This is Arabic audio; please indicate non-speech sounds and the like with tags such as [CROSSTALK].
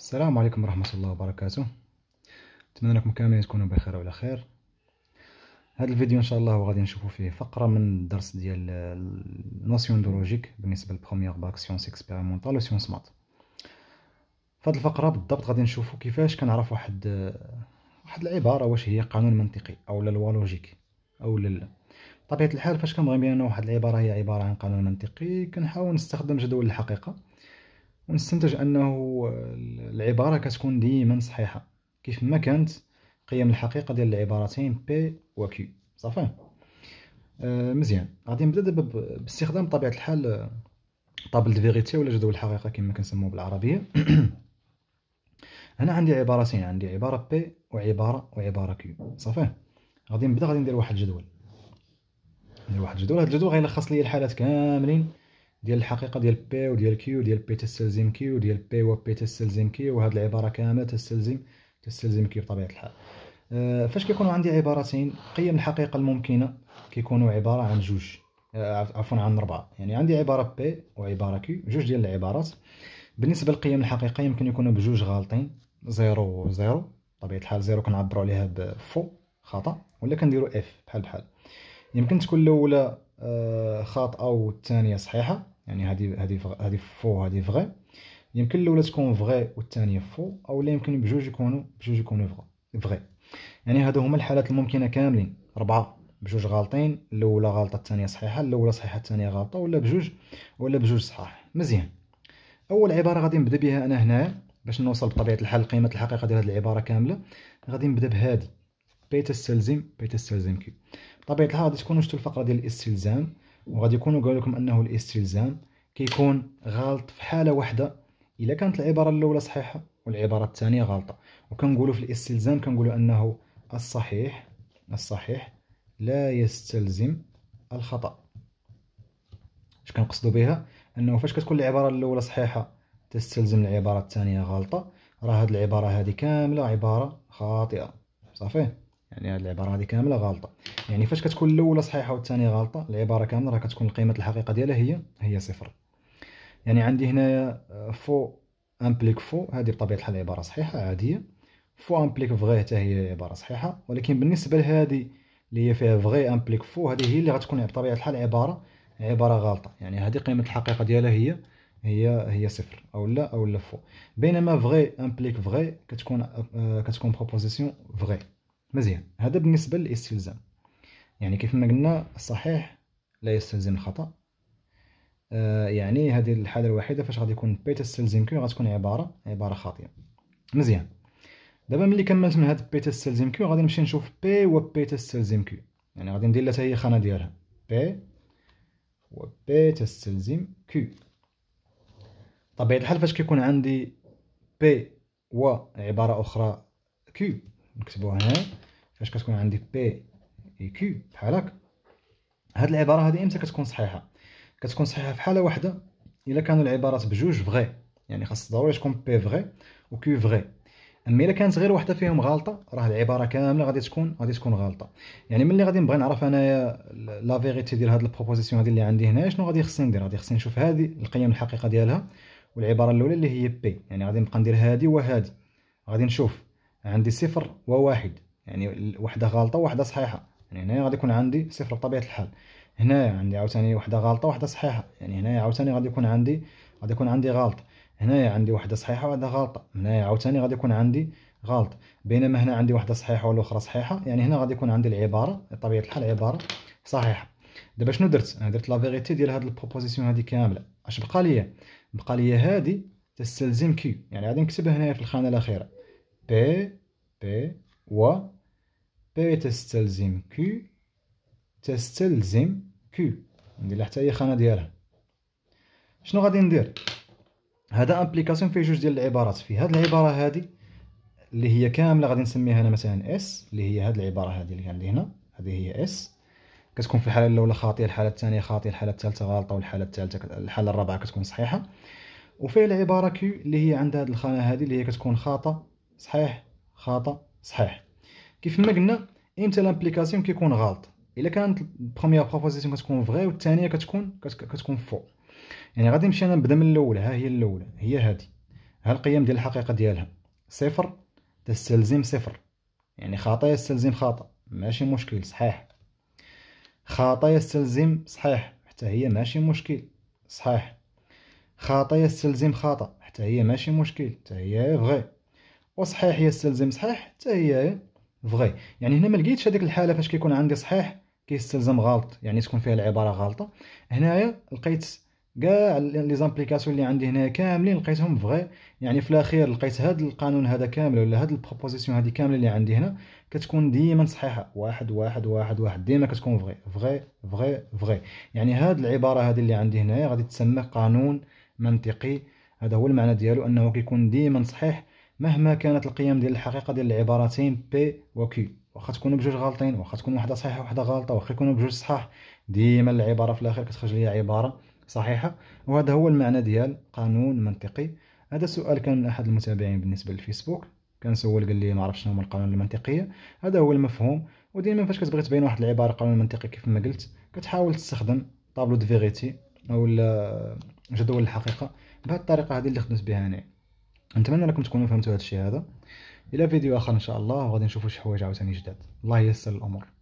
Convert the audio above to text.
السلام عليكم ورحمة الله وبركاته نتمنى لكم كاملين تكونوا بخير وعلى خير هذا الفيديو ان شاء الله غادي نشوفوا فيه فقره من الدرس ديال نوسيون دو لوجيك بالنسبه للبروميير باك سيونس اكسبيريمونطال وسيونس مات فهاد الفقره بالضبط غادي نشوفوا كيفاش كنعرف واحد واحد العباره واش هي قانون منطقي او لا لوا لوجيك او لا بطبيعه الحال فاش كنبغي بان واحد العباره هي عباره عن قانون منطقي كنحاول نستخدم جدول الحقيقه ونستنتج انه العباره كتكون ديما صحيحه كيف ما كانت قيم الحقيقه ديال العبارتين بي و كيو صافي آه، مزيان غادي نبدا دابا باستخدام بطبيعه الحال آه، طابل فيغيتي ولا جدول الحقيقه كما كنسموه بالعربيه [CLEARS THROAT] هنا عندي عبارتين عندي عباره بي وعباره وعباره كيو صافي غادي نبدا غادي ندير واحد الجدول ندير واحد الجدول هذا الجدول غيلخص لي الحالات كاملين ديال الحقيقه ديال بي وديال كيو ديال بي تستلزم كيو ديال بي وبي تستلزم كيو وهاد العباره كامله تستلزم تستلزم كيو بطبيعه الحال آه، فاش كيكونوا عندي عبارتين قيم الحقيقه الممكنه كيكونوا عباره عن جوج آه، عفوا عن اربعه يعني عندي عباره بي وعباره كيو جوج ديال العبارات بالنسبه للقيم الحقيقه يمكن يكونوا بجوج غالطين زيرو زيرو بطبيعه الحال زيرو كنعبروا عليها بفو خطا ولا كنديروا اف بحال بحال يمكن تكون الاولى آه، خاطئه والثانيه صحيحه يعني هذه هذه هذه فو هذه فغي يمكن الاولى تكون فغي والثانيه فو او لا يمكن بجوج يكونوا بجوج يكونوا فغي يعني هادو هما الحالات الممكنه كاملين ربعه بجوج غالطين الاولى غلطه الثانيه صحيحه الاولى صحيحه الثانيه غلطه ولا بجوج ولا بجوج صحاح مزيان اول عباره غادي نبدا بها انا هنا باش نوصل بطبيعه الحال لقيمه الحقيقه ديال هذه العباره كامله غادي نبدا بهادي بيتستلزم تستلزم كي بطبيعه الحال غادي تكونوا شفتوا الفقره ديال الاستلزام وغادي يكونوا قالوا لكم انه الاستلزام كيكون غلط في حاله واحده الا كانت العباره الاولى صحيحه والعباره الثانيه غلطه وكنقولوا في الاستلزام كنقولوا انه الصحيح الصحيح لا يستلزم الخطا اش كنقصدوا بها انه فاش كتكون العباره الاولى صحيحه تستلزم العباره الثانيه غلطه راه هاد العباره هذه كامله عباره خاطئه صافي يعني هاد العباره هذه كامله غلطه يعني فاش كتكون الاولى صحيحه والثانيه غلطه العباره كامله راه كتكون القيمه الحقيقه ديالها هي هي صفر يعني عندي هنايا فو امبليك فو هذه بطبيعه الحال عباره صحيحه عاديه فو امبليك فغي حتى هي عباره صحيحه ولكن بالنسبه لهذه اللي هي فيها فغي امبليك فو هذه هي اللي غتكون بطبيعه الحال عباره عباره غلطه يعني هذه قيمه الحقيقه ديالها هي هي هي صفر او لا او لا فو بينما فغي امبليك فغي كتكون آه، كتكون بروبوزيسيون فغي مزيان هذا بالنسبه للاستلزام يعني كيف ما قلنا الصحيح لا يستلزم الخطا آه يعني هذه الحاله الوحيده فاش غادي يكون بي تستلزم كيو غتكون عباره عباره خاطئه مزيان دابا ملي كملت من هاد بي تستلزم كيو غادي نمشي نشوف بي و بي تستلزم كيو يعني غادي ندير لها هي خانه ديالها بي و بي تستلزم كيو طبيعة الحال فاش كيكون عندي بي و عباره اخرى كيو نكتبوها هنا فاش كتكون عندي بي اي كيو بحال هكا هاد العباره هادي امتى كتكون صحيحه كتكون صحيحه في حاله واحده الا كانوا العبارات بجوج فغي يعني خاص ضروري تكون بي فغي وكيو فغي اما الا كانت غير وحده فيهم غالطه راه العباره كامله غادي تكون غادي تكون غالطه يعني ملي غادي نبغي نعرف انايا لا فيغيتي ديال هاد البروبوزيسيون هادي اللي عندي هنا شنو غادي خصني ندير غادي خصني نشوف هادي القيم الحقيقه ديالها والعباره الاولى اللي هي بي يعني غادي نبقى ندير هادي وهادي غادي نشوف عندي صفر وواحد يعني وحده غلطه وحدة صحيحه يعني هنايا غادي يكون عندي صفر بطبيعه الحال هنايا عندي عاوتاني وحده غلطه وحدة صحيحه يعني هنايا عاوتاني غادي يكون عندي غادي يكون عندي غلط هنايا عندي وحده صحيحه وحدة غلطه هنايا عاوتاني غادي يكون عندي غلط بينما هنا عندي وحده صحيحه والاخرى صحيحه يعني هنا غادي يكون عندي العباره بطبيعه الحال عباره صحيحه دابا شنو درت انا درت لا فيغيتي ديال هاد البروبوزيسيون هادي كامله اش بقى ليا بقى ليا هادي تستلزم كي يعني غادي نكتبها هنايا في الخانه الاخيره بي بي و بي تستلزم Q تستلزم Q ندير حتى هي خانه ديالها شنو غادي ندير هذا امبليكاسيون فيه جوج ديال العبارات في هذه العباره هذه اللي هي كامله غادي نسميها انا مثلا اس اللي هي هذه العباره هذه اللي عندي هنا هذه هي اس كتكون في الحاله الاولى خاطئه الحاله الثانيه خاطئه الحاله الثالثه غلطه والحاله الثالثه الحاله الرابعه كتكون صحيحه وفيه العباره كيو اللي هي عندها هذه الخانه هذه اللي هي كتكون خاطئه صحيح خطا صحيح كيف ما قلنا امتى لامبليكاسيون كيكون غلط الا كانت البروميير بروبوزيسيون كتكون فري والثانيه كتكون كتكون فو يعني غادي نمشي انا نبدا من الاولى ها هي الاولى هي هادي ها القيم ديال الحقيقه ديالها صفر تستلزم صفر يعني خطا يستلزم خطا ماشي مشكل صحيح خطا يستلزم صحيح حتى هي ماشي مشكل صحيح خطا يستلزم خطا حتى هي ماشي مشكل حتى هي فغي وصحيح يستلزم صحيح حتى هي فغي يعني هنا ما لقيتش هذيك الحاله فاش كيكون عندي صحيح كيستلزم غلط يعني تكون فيها العباره غلطه هنايا لقيت كاع لي زامبليكاسيون اللي عندي هنا كاملين لقيتهم فغي يعني في الاخير لقيت هاد القانون هذا كامل ولا هاد البروبوزيسيون هذه كامله اللي عندي هنا كتكون ديما صحيحه واحد واحد واحد واحد ديما كتكون فغي فغي فغي فغي يعني هاد العباره هذه اللي عندي هنايا غادي تسمى قانون منطقي هذا هو المعنى ديالو انه كيكون ديما صحيح مهما كانت القيم ديال الحقيقه ديال العبارتين بي و واخا تكونوا بجوج غالطين واخا تكون وحده صحيحه وواحده غلطه واخا يكونوا بجوج صحاح ديما العباره في الاخر كتخرج ليا عباره صحيحه وهذا هو المعنى ديال قانون منطقي هذا السؤال كان من احد المتابعين بالنسبه للفيسبوك كان سول قال لي ما عرفتش شنو هما القانون المنطقيه هذا هو المفهوم وديما فاش كتبغي تبين واحد العباره قانون منطقي كيف ما قلت كتحاول تستخدم طابلو دو فيغيتي او جدول الحقيقه بهذه الطريقه هذه اللي خدمت بها انا نتمنى انكم تكونوا فهمتوا هذا الشيء هذا الى فيديو اخر ان شاء الله وغادي نشوفوا شي حوايج عاوتاني جداد الله ييسر الامور